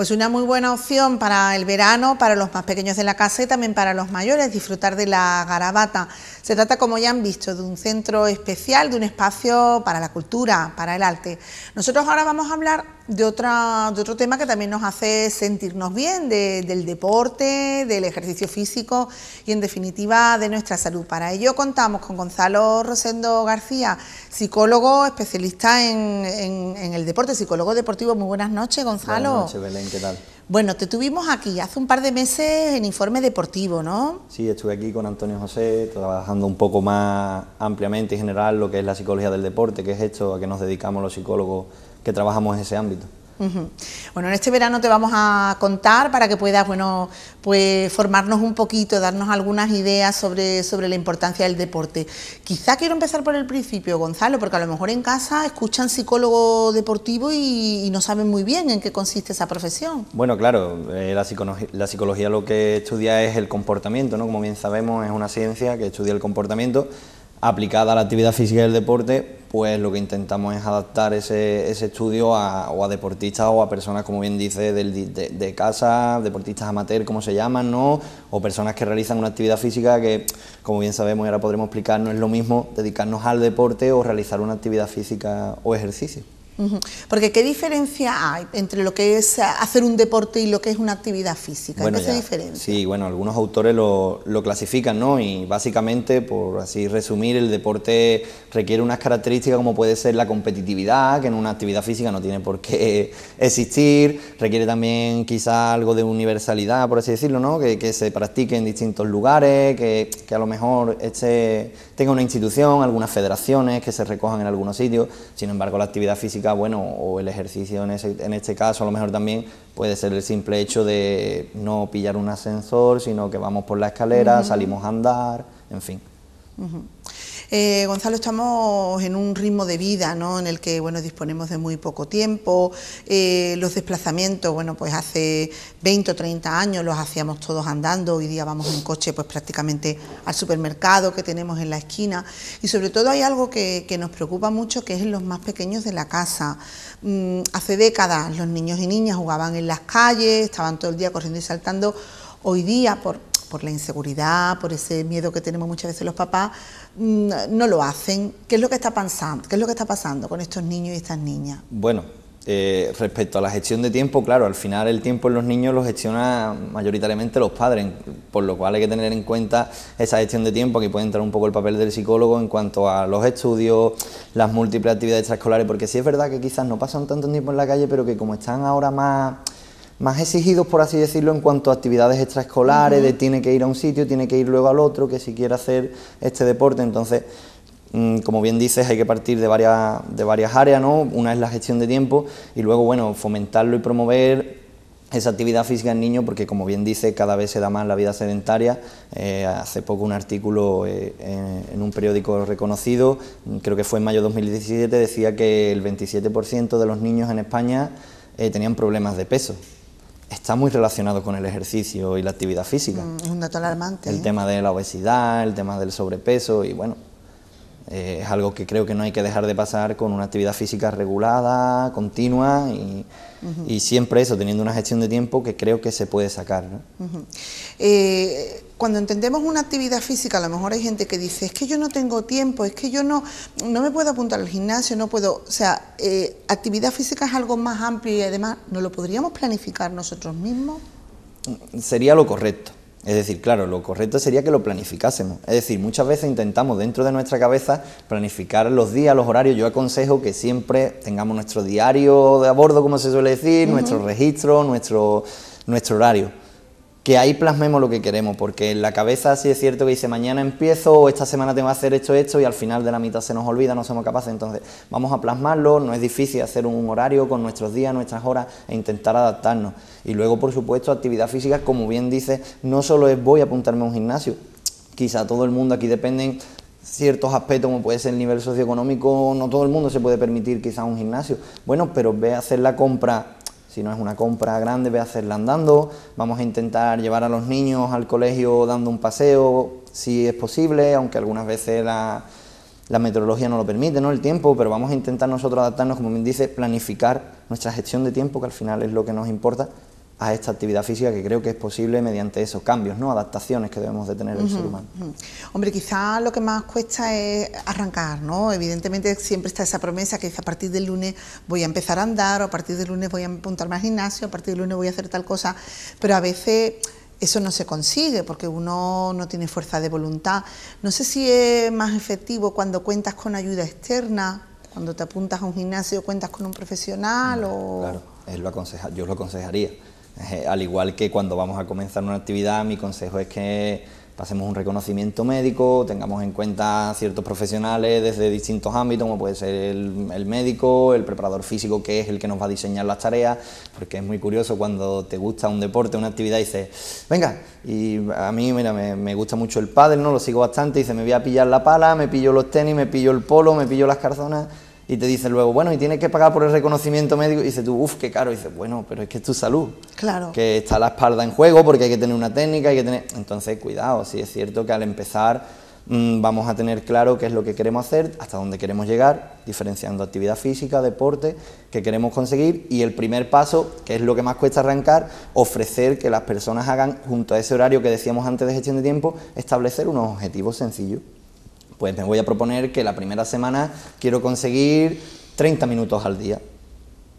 pues una muy buena opción para el verano, para los más pequeños de la casa y también para los mayores, disfrutar de la garabata. Se trata, como ya han visto, de un centro especial, de un espacio para la cultura, para el arte. Nosotros ahora vamos a hablar de, otra, de otro tema que también nos hace sentirnos bien, del deporte, del ejercicio físico y en definitiva de nuestra salud. Para ello contamos con Gonzalo Rosendo García, psicólogo especialista en, el deporte, psicólogo deportivo. Muy buenas noches, Gonzalo. Buenas noches, Belén, ¿qué tal? Bueno, te tuvimos aquí hace un par de meses en Informe Deportivo, ¿no? Sí, estuve aquí con Antonio José trabajando un poco más ampliamente y general lo que es la psicología del deporte, que es esto a que nos dedicamos los psicólogos que trabajamos en ese ámbito. Bueno, en este verano te vamos a contar para que puedas, bueno, pues formarnos un poquito, darnos algunas ideas sobre, sobre la importancia del deporte. Quizá quiero empezar por el principio, Gonzalo, porque a lo mejor en casa escuchan psicólogo deportivo y, no saben muy bien en qué consiste esa profesión. Bueno, claro, eh, la, la, psicología lo que estudia es el comportamiento, ¿no? Como bien sabemos, es una ciencia que estudia el comportamiento aplicada a la actividad física y el deporte pues lo que intentamos es adaptar ese, estudio a, o a deportistas o a personas, como bien dice, de, casa, deportistas amateur, como se llaman, ¿no? O personas que realizan una actividad física que, como bien sabemos y ahora podremos explicar, no es lo mismo dedicarnos al deporte o realizar una actividad física o ejercicio. Porque ¿qué diferencia hay entre lo que es hacer un deporte y lo que es una actividad física? ¿Qué diferencia? Sí, bueno, algunos autores lo, clasifican, ¿no? Y básicamente, por así resumir, el deporte requiere unas características como puede ser la competitividad, que en una actividad física no tiene por qué existir, requiere también quizá algo de universalidad, por así decirlo, ¿no? Que, se practique en distintos lugares, que, a lo mejor este, tenga una institución, algunas federaciones que se recojan en algunos sitios, sin embargo la actividad física bueno, o el ejercicio en, este caso, a lo mejor también puede ser el simple hecho de no pillar un ascensor, sino que vamos por la escalera, salimos a andar, en fin. Eh, Gonzalo, estamos en un ritmo de vida en el que bueno, disponemos de muy poco tiempo, eh, los desplazamientos, bueno, pues hace 20 o 30 años los hacíamos todos andando, hoy día vamos en coche pues prácticamente al supermercado que tenemos en la esquina y sobre todo hay algo que, nos preocupa mucho que es en los más pequeños de la casa. Mm, hace décadas los niños y niñas jugaban en las calles, estaban todo el día corriendo y saltando, hoy día por por la inseguridad, por ese miedo que tenemos muchas veces los papás, mm, no lo hacen. ¿Qué es lo que está pasando? ¿Qué es lo que está pasando con estos niños y estas niñas? Bueno, eh, respecto a la gestión de tiempo, claro, al final el tiempo en los niños lo gestiona mayoritariamente los padres, por lo cual hay que tener en cuenta esa gestión de tiempo, aquí puede entrar un poco el papel del psicólogo en cuanto a los estudios, las múltiples actividades extraescolares, porque sí es verdad que quizás no pasan tanto tiempo en la calle, pero que como están ahora más más exigidos, por así decirlo, en cuanto a actividades extraescolares, de tiene que ir a un sitio, tiene que ir luego al otro, que si quiere hacer este deporte. Entonces, mm, como bien dices, hay que partir de varias, de varias áreas, ¿no? Una es la gestión de tiempo y luego, bueno, fomentarlo y promover esa actividad física en niños, porque como bien dice, cada vez se da más la vida sedentaria. Eh, hace poco un artículo eh, en, un periódico reconocido, mm, creo que fue en mayo de 2017, decía que el 27% de los niños en España eh, tenían problemas de peso está muy relacionado con el ejercicio y la actividad física. Mm, es un dato alarmante. El ¿eh? tema de la obesidad, el tema del sobrepeso y bueno, eh, es algo que creo que no hay que dejar de pasar con una actividad física regulada, continua y, siempre eso, teniendo una gestión de tiempo que creo que se puede sacar. Eh, cuando entendemos una actividad física, a lo mejor hay gente que dice, es que yo no tengo tiempo, es que yo no, no me puedo apuntar al gimnasio, no puedo... O sea, eh, actividad física es algo más amplio y además, ¿no lo podríamos planificar nosotros mismos? Sería lo correcto es decir, claro, lo correcto sería que lo planificásemos. Es decir, muchas veces intentamos dentro de nuestra cabeza planificar los días, los horarios. Yo aconsejo que siempre tengamos nuestro diario de a bordo, como se suele decir, nuestro registro, nuestro, nuestro horario que ahí plasmemos lo que queremos, porque en la cabeza sí es cierto que dice mañana empiezo o esta semana tengo que hacer esto, esto y al final de la mitad se nos olvida, no somos capaces, entonces vamos a plasmarlo, no es difícil hacer un horario con nuestros días, nuestras horas e intentar adaptarnos. Y luego, por supuesto, actividad física, como bien dice, no solo es voy a apuntarme a un gimnasio, quizá todo el mundo aquí dependen ciertos aspectos como puede ser el nivel socioeconómico, no todo el mundo se puede permitir quizá un gimnasio. Bueno, pero ve a hacer la compra si no es una compra grande, voy a hacerla andando. Vamos a intentar llevar a los niños al colegio dando un paseo, si es posible, aunque algunas veces la, la meteorología no lo permite, ¿no? El tiempo, pero vamos a intentar nosotros adaptarnos, como bien dice, planificar nuestra gestión de tiempo, que al final es lo que nos importa, a esta actividad física que creo que es posible mediante esos cambios, ¿no? adaptaciones que debemos de tener en el ser humano. Hombre, quizá lo que más cuesta es arrancar, ¿no? Evidentemente siempre está esa promesa que dice a partir del lunes voy a empezar a andar, o a partir del lunes voy a apuntarme al gimnasio, a partir del lunes voy a hacer tal cosa, pero a veces eso no se consigue porque uno no tiene fuerza de voluntad. No sé si es más efectivo cuando cuentas con ayuda externa, cuando te apuntas a un gimnasio, cuentas con un profesional mm, o... Claro, yo lo aconsejaría eh, al igual que cuando vamos a comenzar una actividad, mi consejo es que pasemos un reconocimiento médico, tengamos en cuenta ciertos profesionales desde distintos ámbitos, como puede ser el, médico, el preparador físico, que es el que nos va a diseñar las tareas, porque es muy curioso cuando te gusta un deporte, una actividad, y dices, venga, y a mí, me, gusta mucho el pádel, ¿no? Lo sigo bastante, y dice, me voy a pillar la pala, me pillo los tenis, me pillo el polo, me pillo las carzonas y te dice luego, bueno, y tienes que pagar por el reconocimiento médico, y dices tú, uff, qué caro, y dices, bueno, pero es que es tu salud. Claro. Que está la espalda en juego porque hay que tener una técnica, hay que tener... Entonces, cuidado, sí es cierto que al empezar mm, vamos a tener claro qué es lo que queremos hacer, hasta dónde queremos llegar, diferenciando actividad física, deporte, que queremos conseguir, y el primer paso, que es lo que más cuesta arrancar, ofrecer que las personas hagan, junto a ese horario que decíamos antes de gestión de tiempo, establecer unos objetivos sencillos. Pues me voy a proponer que la primera semana quiero conseguir 30 minutos al día,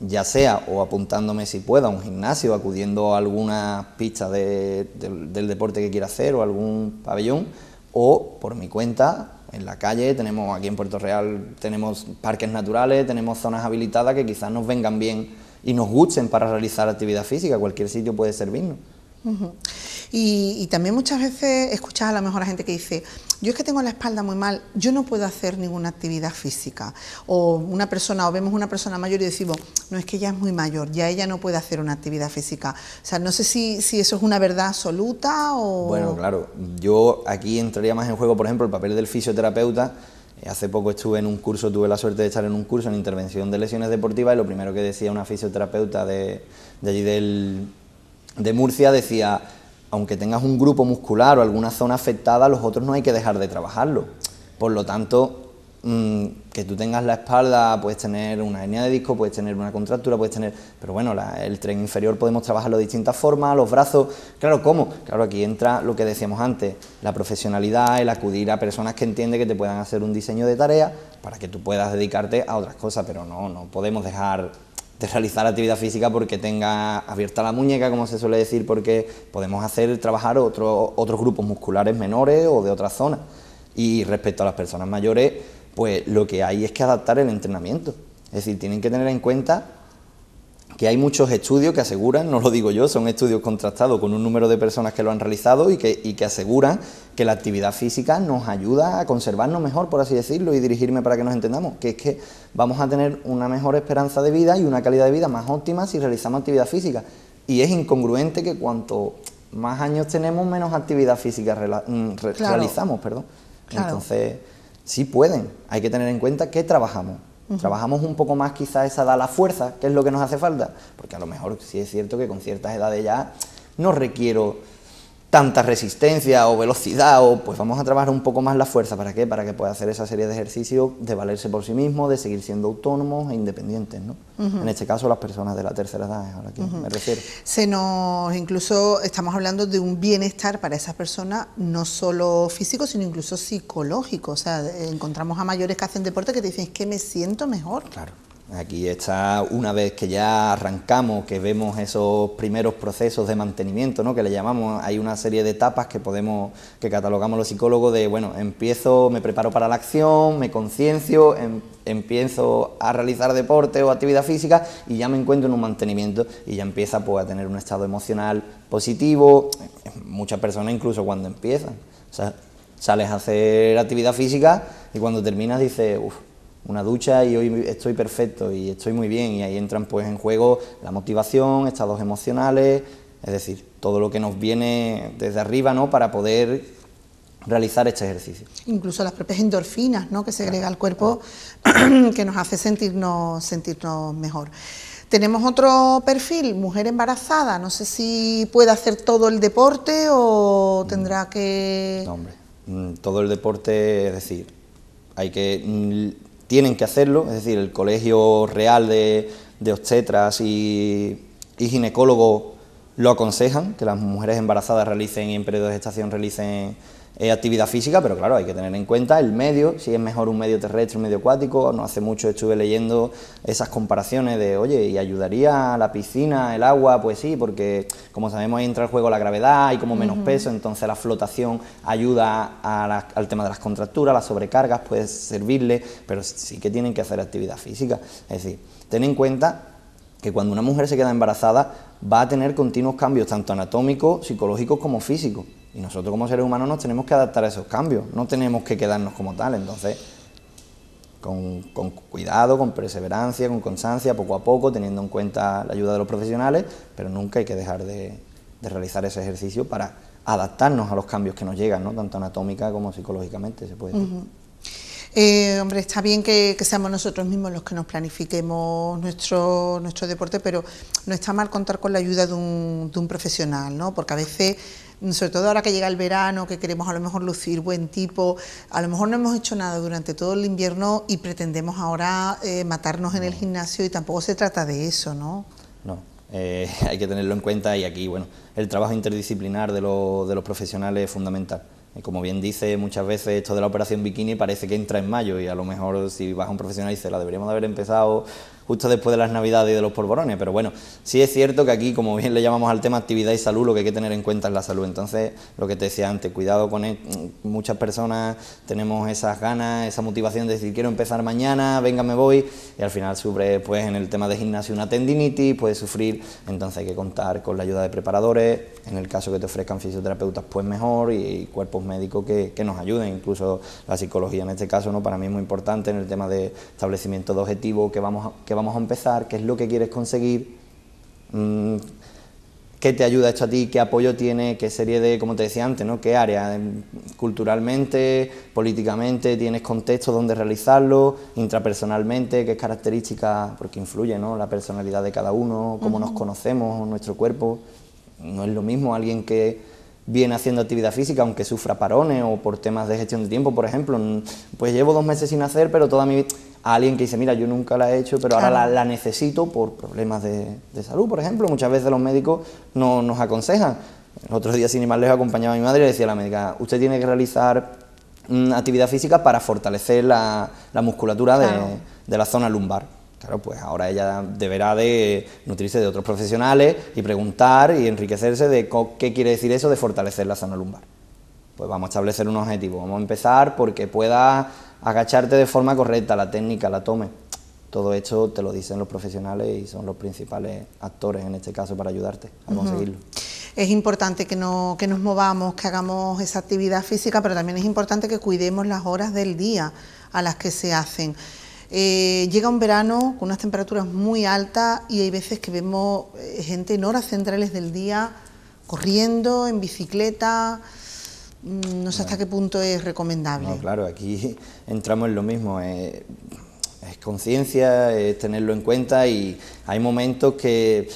ya sea o apuntándome si puedo a un gimnasio, acudiendo a alguna pista del deporte que quiera hacer o algún pabellón, o por mi cuenta en la calle, tenemos aquí en Puerto Real tenemos parques naturales, tenemos zonas habilitadas que quizás nos vengan bien y nos gusten para realizar actividad física, cualquier sitio puede servirnos y, también muchas veces escuchas a lo mejor a gente que dice, yo es que tengo la espalda muy mal, yo no puedo hacer ninguna actividad física. O una persona, o vemos una persona mayor y decimos, no es que ella es muy mayor, ya ella no puede hacer una actividad física. O sea, no sé si, eso es una verdad absoluta o... Bueno, claro, yo aquí entraría más en juego, por ejemplo, el papel del fisioterapeuta. Eh, hace poco estuve en un curso, tuve la suerte de estar en un curso en intervención de lesiones deportivas y lo primero que decía una fisioterapeuta de allí del, de Murcia decía, aunque tengas un grupo muscular o alguna zona afectada, los otros no hay que dejar de trabajarlo. Por lo tanto, mm, que tú tengas la espalda, puedes tener una hernia de disco, puedes tener una contractura, puedes tener... Pero bueno, el tren inferior podemos trabajarlo de distintas formas, los brazos... Claro, ¿cómo? Claro, aquí entra lo que decíamos antes, la profesionalidad, el acudir a personas que entienden que te puedan hacer un diseño de tarea para que tú puedas dedicarte a otras cosas, pero no, no podemos dejar de realizar actividad física porque tenga abierta la muñeca, como se suele decir, porque podemos hacer trabajar otro, otros grupos musculares menores o de otras zonas. Y respecto a las personas mayores, pues lo que hay es que adaptar el entrenamiento. Es decir, tienen que tener en cuenta que hay muchos estudios que aseguran, no lo digo yo, son estudios contrastados con un número de personas que lo han realizado y que, que aseguran que la actividad física nos ayuda a conservarnos mejor, por así decirlo, y dirigirme para que nos entendamos, que es que vamos a tener una mejor esperanza de vida y una calidad de vida más óptima si realizamos actividad física. Y es incongruente que cuanto más años tenemos, menos actividad física mm, realizamos, perdón. Entonces, sí pueden, hay que tener en cuenta que trabajamos Trabajamos un poco más quizás esa da la fuerza, que es lo que nos hace falta, porque a lo mejor sí es cierto que con ciertas edades ya no requiero tanta resistencia o velocidad o pues vamos a trabajar un poco más la fuerza. ¿Para qué? Para que pueda hacer esa serie de ejercicios de valerse por sí mismo, de seguir siendo autónomos e independientes, ¿no? En este caso las personas de la tercera edad es a la que me refiero. Se nos incluso estamos hablando de un bienestar para esas personas no solo físico sino incluso psicológico. O sea, encontramos a mayores que hacen deporte que te dicen es que me siento mejor. Claro. Aquí está, una vez que ya arrancamos, que vemos esos primeros procesos de mantenimiento, ¿no? que le llamamos, hay una serie de etapas que podemos, que catalogamos los psicólogos de, bueno, empiezo, me preparo para la acción, me conciencio, em, empiezo a realizar deporte o actividad física y ya me encuentro en un mantenimiento y ya empieza pues, a tener un estado emocional positivo, eh, muchas personas incluso cuando empiezan, sales a hacer actividad física y cuando terminas dices, uff, una ducha y hoy estoy perfecto y estoy muy bien y ahí entran pues en juego la motivación, estados emocionales, es decir, todo lo que nos viene desde arriba, ¿no? Para poder realizar este ejercicio. Incluso las propias endorfinas, ¿no? Que se agrega al cuerpo, que nos hace sentirnos, sentirnos mejor. Tenemos otro perfil, mujer embarazada. No sé si puede hacer todo el deporte o mm. tendrá que. No, hombre. Mm, todo el deporte, es decir, hay que mm, tienen que hacerlo, es decir, el Colegio Real de, Obstetras y, Ginecólogos lo aconsejan, que las mujeres embarazadas realicen y en periodo de gestación realicen eh, actividad física, pero claro, hay que tener en cuenta el medio, si es mejor un medio terrestre, un medio acuático, no hace mucho estuve leyendo esas comparaciones de, oye, ¿y ayudaría la piscina, el agua? Pues sí, porque como sabemos ahí entra en juego la gravedad, hay como menos peso, entonces la flotación ayuda al tema de las contracturas, las sobrecargas, puede servirle, pero sí que tienen que hacer actividad física. Es decir, ten en cuenta que cuando una mujer se queda embarazada va a tener continuos cambios, tanto anatómicos, psicológicos como físicos. Y nosotros como seres humanos nos tenemos que adaptar a esos cambios, no tenemos que quedarnos como tal. Entonces, con, cuidado, con perseverancia, con constancia, poco a poco, teniendo en cuenta la ayuda de los profesionales, pero nunca hay que dejar de, realizar ese ejercicio para adaptarnos a los cambios que nos llegan, ¿no? tanto anatómica como psicológicamente, se puede decir. Eh, hombre, está bien que, seamos nosotros mismos los que nos planifiquemos nuestro, nuestro deporte, pero no está mal contar con la ayuda de un, de un profesional, ¿no? Porque a veces Mm, sobre todo ahora que llega el verano, que queremos a lo mejor lucir buen tipo, a lo mejor no hemos hecho nada durante todo el invierno y pretendemos ahora eh, matarnos en el gimnasio y tampoco se trata de eso, ¿no? No, eh, hay que tenerlo en cuenta y aquí, bueno, el trabajo interdisciplinar de, los profesionales es fundamental. Eh, como bien dice, muchas veces esto de la operación bikini parece que entra en mayo y a lo mejor si vas a un profesional y se la deberíamos de haber empezado justo después de las Navidades y de los polvorones. Pero bueno, sí es cierto que aquí, como bien le llamamos al tema actividad y salud, lo que hay que tener en cuenta es la salud. Entonces, lo que te decía antes, cuidado con e-, Muchas personas tenemos esas ganas, esa motivación de decir quiero empezar mañana, venga, me voy. Y al final sufre, pues, en el tema de gimnasio una tendinitis, puede sufrir. Entonces, hay que contar con la ayuda de preparadores. En el caso que te ofrezcan fisioterapeutas, pues mejor. Y, cuerpos médicos que, nos ayuden. Incluso la psicología, en este caso, ¿no? para mí es muy importante en el tema de establecimiento de objetivos que vamos a, que vamos a empezar, qué es lo que quieres conseguir, mm, qué te ayuda esto a ti, qué apoyo tiene, qué serie de, como te decía antes, ¿no? qué área, em, culturalmente, políticamente, tienes contexto donde realizarlo, intrapersonalmente, qué características, porque influye ¿no? la personalidad de cada uno, cómo nos conocemos, nuestro cuerpo. No es lo mismo alguien que viene haciendo actividad física, aunque sufra parones o por temas de gestión de tiempo, por ejemplo. Pues llevo dos meses sin hacer, pero toda mi vida... alguien que dice, mira, yo nunca la he hecho, pero ahora la, necesito por problemas de, salud, por ejemplo. Muchas veces los médicos no, nos aconsejan. El otro día, sin ir más lejos, acompañaba a mi madre y le decía a la médica, usted tiene que realizar mm, actividad física para fortalecer la, musculatura de la zona lumbar. Claro, pues ahora ella deberá de nutrirse de otros profesionales y preguntar y enriquecerse de qué quiere decir eso de fortalecer la zona lumbar. Pues vamos a establecer un objetivo, vamos a empezar porque pueda agacharte de forma correcta, la técnica, la tome. Todo esto te lo dicen los profesionales y son los principales actores en este caso para ayudarte a conseguirlo. es importante que, no, que nos movamos, que hagamos esa actividad física, pero también es importante que cuidemos las horas del día a las que se hacen. Eh, llega un verano con unas temperaturas muy altas y hay veces que vemos eh, gente en horas centrales del día corriendo, en bicicleta. Mm, no sé hasta qué punto es recomendable. claro, aquí entramos en lo mismo. Eh, es conciencia, es tenerlo en cuenta y hay momentos que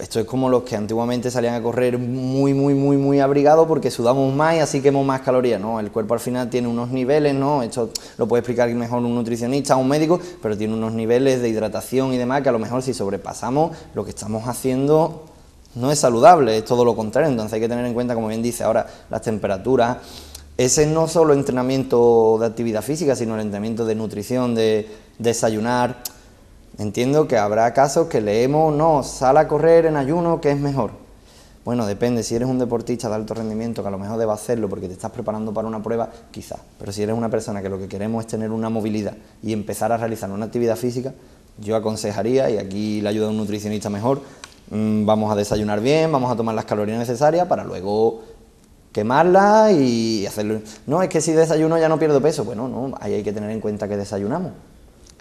esto es como los que antiguamente salían a correr muy, muy, muy, muy abrigados porque sudamos más y así quemamos más calorías. No, el cuerpo al final tiene unos niveles, ¿no? Esto lo puede explicar mejor un nutricionista o un médico, pero tiene unos niveles de hidratación y demás que a lo mejor si sobrepasamos lo que estamos haciendo no es saludable, es todo lo contrario. Entonces hay que tener en cuenta, como bien dice ahora, las temperaturas. Ese no solo entrenamiento de actividad física, sino el entrenamiento de nutrición, de desayunar, Entiendo que habrá casos que leemos, no, sal a correr en ayuno, que es mejor. Bueno, depende, si eres un deportista de alto rendimiento, que a lo mejor deba hacerlo porque te estás preparando para una prueba, quizás. Pero si eres una persona que lo que queremos es tener una movilidad y empezar a realizar una actividad física, yo aconsejaría, y aquí la ayuda de un nutricionista mejor, mm, vamos a desayunar bien, vamos a tomar las calorías necesarias para luego quemarlas y hacerlo. No, es que si desayuno ya no pierdo peso. Bueno, no, ahí hay que tener en cuenta que desayunamos.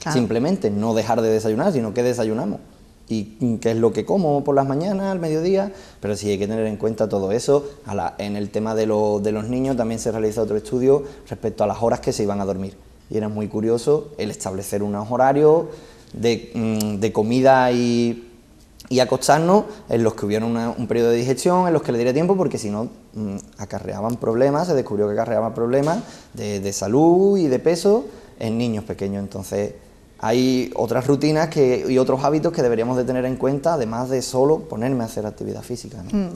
Simplemente no dejar de desayunar, sino que desayunamos. Y qué es lo que como por las mañanas, al mediodía, pero sí hay que tener en cuenta todo eso. en el tema de, los niños también se realiza otro estudio respecto a las horas que se iban a dormir. Y era muy curioso el establecer unos horarios de, mm, comida y y acostarnos en los que hubiera un periodo de digestión, en los que le diera tiempo, porque si no mm, acarreaban problemas, se descubrió que acarreaban problemas de, de salud y de peso en niños pequeños. Entonces, hay otras rutinas que, y otros hábitos que deberíamos de tener en cuenta, además de solo ponerme a hacer actividad física. Mm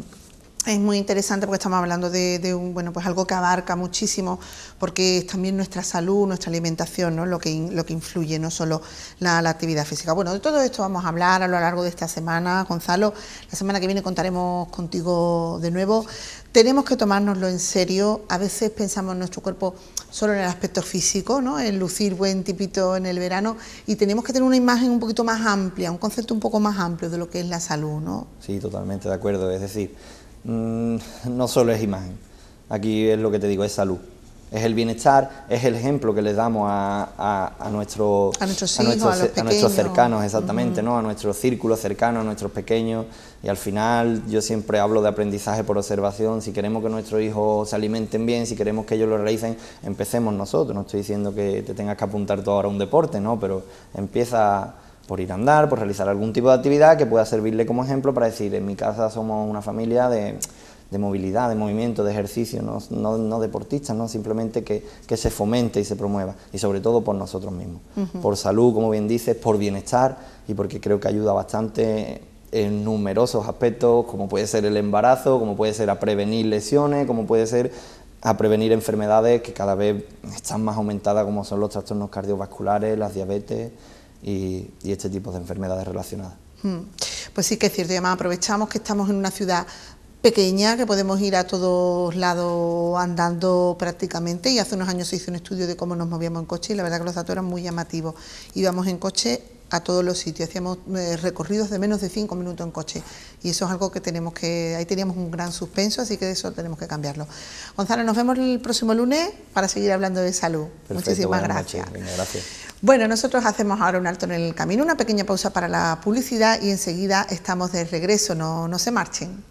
es muy interesante porque estamos hablando de, un, bueno, pues algo que abarca muchísimo, porque es también nuestra salud, nuestra alimentación, ¿no? lo, que, lo que influye, no solo la, actividad física. Bueno, de todo esto vamos a hablar a lo largo de esta semana, Gonzalo. La semana que viene contaremos contigo de nuevo. Tenemos que tomárnoslo en serio. A veces pensamos en nuestro cuerpo solo en el aspecto físico, ¿no? en lucir buen tipito en el verano, y tenemos que tener una imagen un poquito más amplia, un concepto un poco más amplio de lo que es la salud. ¿no? Sí, totalmente de acuerdo. Es decir, Mm, no solo es imagen, aquí es lo que te digo, es salud. Es el bienestar, es el ejemplo que le damos a, a, a nuestros, a, cercanos, exactamente, ¿no? a nuestro círculo cercano, a nuestros pequeños. Y al final yo siempre hablo de aprendizaje por observación. Si queremos que nuestros hijos se alimenten bien, si queremos que ellos lo realicen, empecemos nosotros. No estoy diciendo que te tengas que apuntar todo ahora a un deporte, ¿no? pero empieza por ir a andar, por realizar algún tipo de actividad que pueda servirle como ejemplo para decir, en mi casa somos una familia de, movilidad, de movimiento, de ejercicio, no, deportistas, ¿no? simplemente que, se fomente y se promueva, y sobre todo por nosotros mismos, por salud, como bien dices, por bienestar, y porque creo que ayuda bastante en numerosos aspectos, como puede ser el embarazo, como puede ser a prevenir lesiones, como puede ser a prevenir enfermedades que cada vez están más aumentadas, como son los trastornos cardiovasculares, las diabetes y, este tipo de enfermedades relacionadas. Hmm. Pues sí que es cierto, además aprovechamos que estamos en una ciudad pequeña, que podemos ir a todos lados andando prácticamente, y hace unos años se hizo un estudio de cómo nos movíamos en coche, y la verdad que los datos eran muy llamativos. Íbamos en coche a todos los sitios, hacíamos eh, recorridos de menos de cinco minutos en coche y eso es algo que tenemos que, ahí teníamos un gran suspenso, así que de eso tenemos que cambiarlo. Gonzalo, nos vemos el próximo lunes para seguir hablando de salud. Muchísimas gracias. gracias. Bueno, nosotros hacemos ahora un alto en el camino, una pequeña pausa para la publicidad y enseguida estamos de regreso, no, no se marchen.